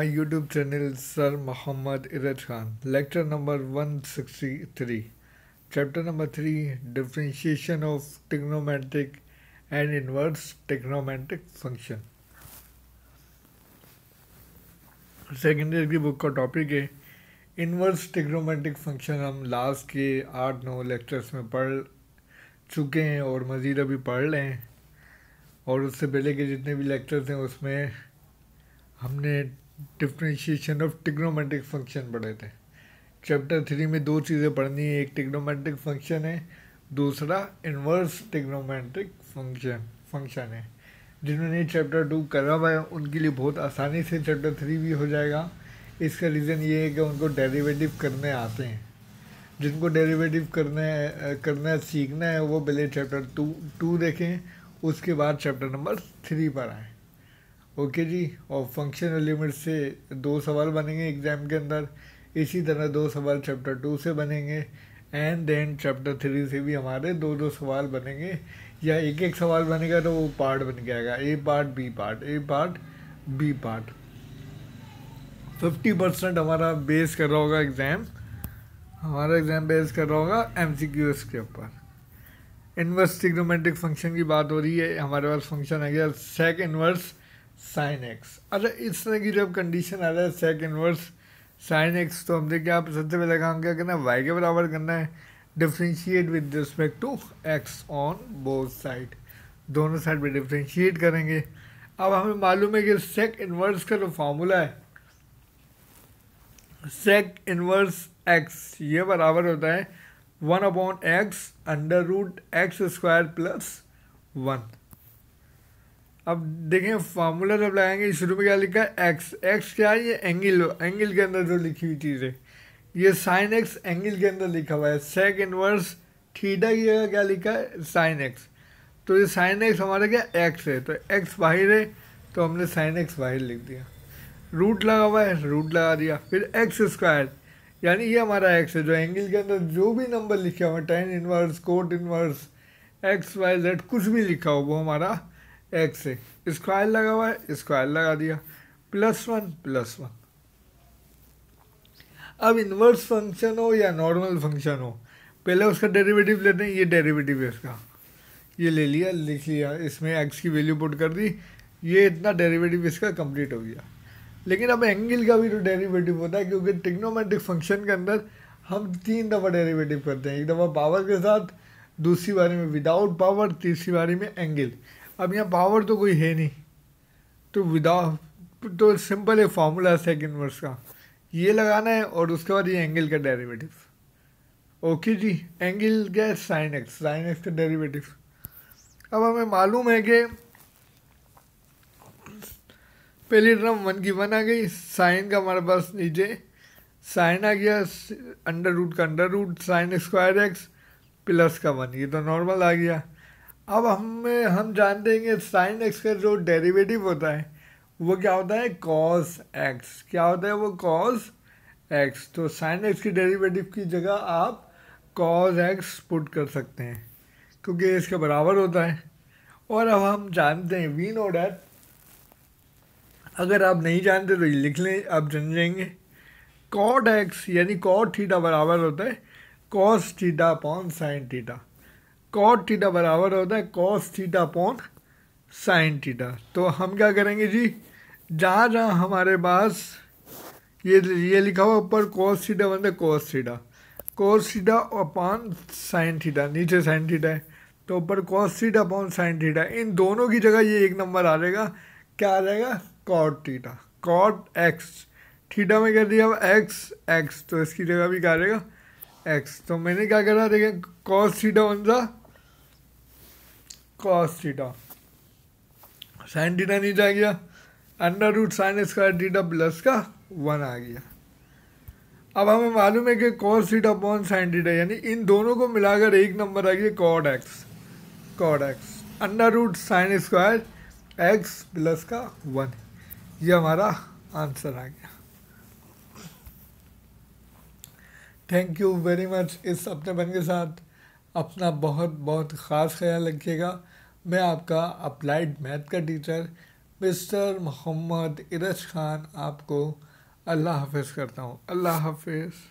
My YouTube channel Sir Muhammad Iraj Khan. Lecture number 163. Chapter number 3 Differentiation of Trigonometric and Inverse Trigonometric Function. second year ki book ka topic hai inverse trigonometric function hum last ke 8 9 lectures mein padh chuke hain aur mazid abhi padh rahe hain aur usse pehle ke jitne bhi lectures hain usme हमने differentiation of trigonometric function पढ़े थे chapter three में दो चीज़ें पढ़नी है एक trigonometric function है दूसरा इन्वर्स टिग्नोमेट्रिक फंक्शन फंक्शन है जिन्होंने चैप्टर टू करा हुआ है उनके लिए बहुत आसानी से चैप्टर थ्री भी हो जाएगा इसका रीज़न ये है कि उनको डेरिवेटिव करने आते हैं जिनको डेरिवेटिव करने करना सीखना है वो पहले चैप्टर टू टू देखें उसके बाद चैप्टर नंबर थ्री पर आएँ ओके जी और फंक्शन एलिमेंट से दो सवाल बनेंगे एग्ज़ाम के अंदर इसी तरह दो सवाल चैप्टर टू से बनेंगे एंड देन चैप्टर थ्री से भी हमारे दो दो सवाल बनेंगे या एक एक सवाल बनेगा तो वो पार्ट बन के आएगा A part B part A part B part fifty percent हमारा बेस कर रहा होगा एग्ज़ाम हमारा एग्ज़ाम बेस कर रहा होगा एम सी क्यू एस के ऊपर इन्वर्स सिग्नोमेट्रिक फंक्शन की बात हो रही है हमारे पास फंक्शन आ गया सेक इन्वर्स साइन एक्स अच्छा इस तरह की जब कंडीशन आ रहा है सेक इनवर्स साइन एक्स तो हम देखिए आप सबसे पहले काम क्या करना है वाई के बराबर करना है differentiate with respect to X on both side दोनों साइड पे डिफ्रेंशिएट करेंगे अब हमें मालूम है कि सेक इनवर्स का जो तो फार्मूला है सेक इनवर्स एक्स ये बराबर होता है one upon X under root X square plus one अब देखें फार्मूला जब लगाएंगे शुरू में क्या लिखा है एक्स एक्स क्या है ये एंगल एंगल के अंदर जो लिखी हुई चीज़ है ये साइन एक्स एंगल के अंदर लिखा हुआ है सेक इनवर्स थीटा की जगह क्या लिखा है साइन एक्स तो ये साइन एक्स हमारा क्या एक्स है तो एक्स बाहर है तो हमने साइन एक्स बाहर लिख दिया रूट लगा हुआ है रूट लगा दिया फिर एक्स स्क्वायर यानी ये हमारा एक्स है जो एंगल के अंदर जो भी नंबर लिखा हुआ है tan inverse cot inverse X Y Z कुछ भी लिखा हो वो हमारा एक्स से स्क्वायर लगा हुआ है स्क्वायर लगा दिया प्लस वन प्लस वन अब इन्वर्स फंक्शन हो या नॉर्मल फंक्शन हो पहले उसका डेरिवेटिव लेते हैं ये डेरिवेटिव है इसका ये ले लिया लिख लिया इसमें एक्स की वैल्यू पुट कर दी ये इतना डेरिवेटिव इसका कंप्लीट हो गया लेकिन अब एंगल का भी तो डेरिवेटिव होता है क्योंकि टिग्नोमेट्रिक फंक्शन के अंदर हम तीन दफ़ा डेरिवेटिव करते हैं एक दफ़ा पावर के साथ दूसरी बारी में विदाउट पावर तीसरी बारी में एंगल अब यहाँ पावर तो कोई है नहीं तो विदाउट तो सिंपल है फार्मूला सेकेंड वर्स का ये लगाना है और उसके बाद ये एंगल का डेरिवेटिव ओके जी एंगल क्या है साइन एक्स साइन एक्स का डेरिवेटिव अब हमें मालूम है कि पहली टर्म वन की वन आ गई साइन का हमारे पास नीचे साइन आ गया अंडर रूट का under root sine square x plus का वन ये तो नॉर्मल आ गया अब हम हम जान देंगे साइन एक्स का जो डेरिवेटिव होता है वो क्या होता है कॉस एक्स क्या होता है वो कॉस एक्स तो साइन एक्स की डेरिवेटिव की जगह आप कॉस एक्स पुट कर सकते हैं क्योंकि इसके बराबर होता है और अब हम जानते हैं वी नो डैट अगर आप नहीं जानते तो लिख लें आप जान जाएंगे कॉट एक्स यानी कॉट थीटा बराबर होता है cos theta upon sine theta cot theta बराबर होता है cos theta upon sine theta तो हम क्या करेंगे जी जहाँ जहाँ हमारे पास ये ये लिखा हुआ ऊपर कॉस थीटा बनता है cos theta cos theta upon sine theta नीचे साइन थीटा है तो ऊपर cos theta upon sine theta इन दोनों की जगह ये एक नंबर आ जाएगा क्या आ जाएगा cot theta cot x theta में कर दिया अब एक्स एक्स तो इसकी जगह भी क्या आ जाएगा एक्स तो मैंने क्या करा देखें कॉस थीटा बनता कॉस थीटा साइन डीटा नीचे आ गया under root sine square theta plus का वन आ गया अब हमें मालूम है कि cos theta upon sine theta यानी इन दोनों को मिलाकर एक नंबर आ गया cot x cot x under root sine square x plus का वन ये हमारा आंसर आ गया थैंक यू वेरी मच इस अपने बन के साथ अपना बहुत बहुत ख़ास ख्याल रखिएगा मैं आपका अप्लाइड मैथ का टीचर मिस्टर मोहम्मद इरज खान आपको अल्लाह हाफिज़ करता हूँ अल्लाह हाफिज़